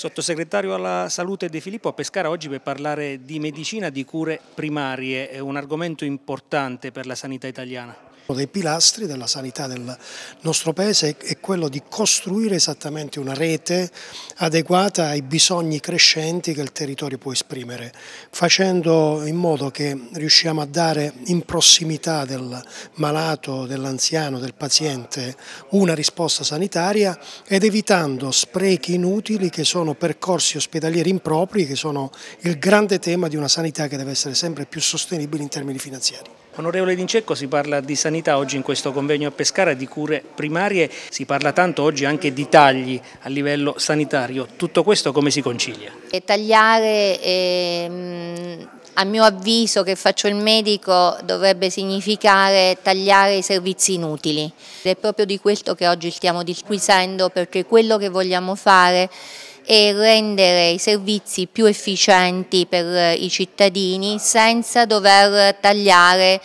Sottosegretario alla Salute De Filippo a Pescara oggi per parlare di medicina, di cure primarie, è un argomento importante per la sanità italiana. Uno dei pilastri della sanità del nostro Paese è quello di costruire esattamente una rete adeguata ai bisogni crescenti che il territorio può esprimere, facendo in modo che riusciamo a dare in prossimità del malato, dell'anziano, del paziente una risposta sanitaria ed evitando sprechi inutili che sono percorsi ospedalieri impropri, che sono il grande tema di una sanità che deve essere sempre più sostenibile in termini finanziari. Onorevole D'Incecco si parla di sanità l'opportunità oggi in questo convegno a Pescara di cure primarie, si parla tanto oggi anche di tagli a livello sanitario, tutto questo come si concilia? E tagliare ehm, a mio avviso che faccio il medico dovrebbe significare tagliare i servizi inutili è proprio di questo che oggi stiamo disquisendo perché quello che vogliamo fare e rendere i servizi più efficienti per i cittadini senza dover tagliare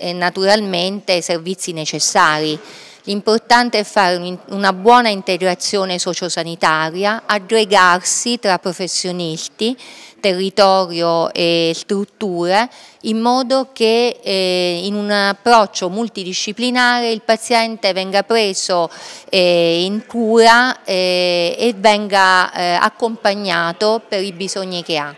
eh, naturalmente i servizi necessari. L'importante è fare una buona integrazione sociosanitaria, aggregarsi tra professionisti, territorio e strutture in modo che eh, in un approccio multidisciplinare il paziente venga preso eh, in cura eh, e venga eh, accompagnato per i bisogni che ha.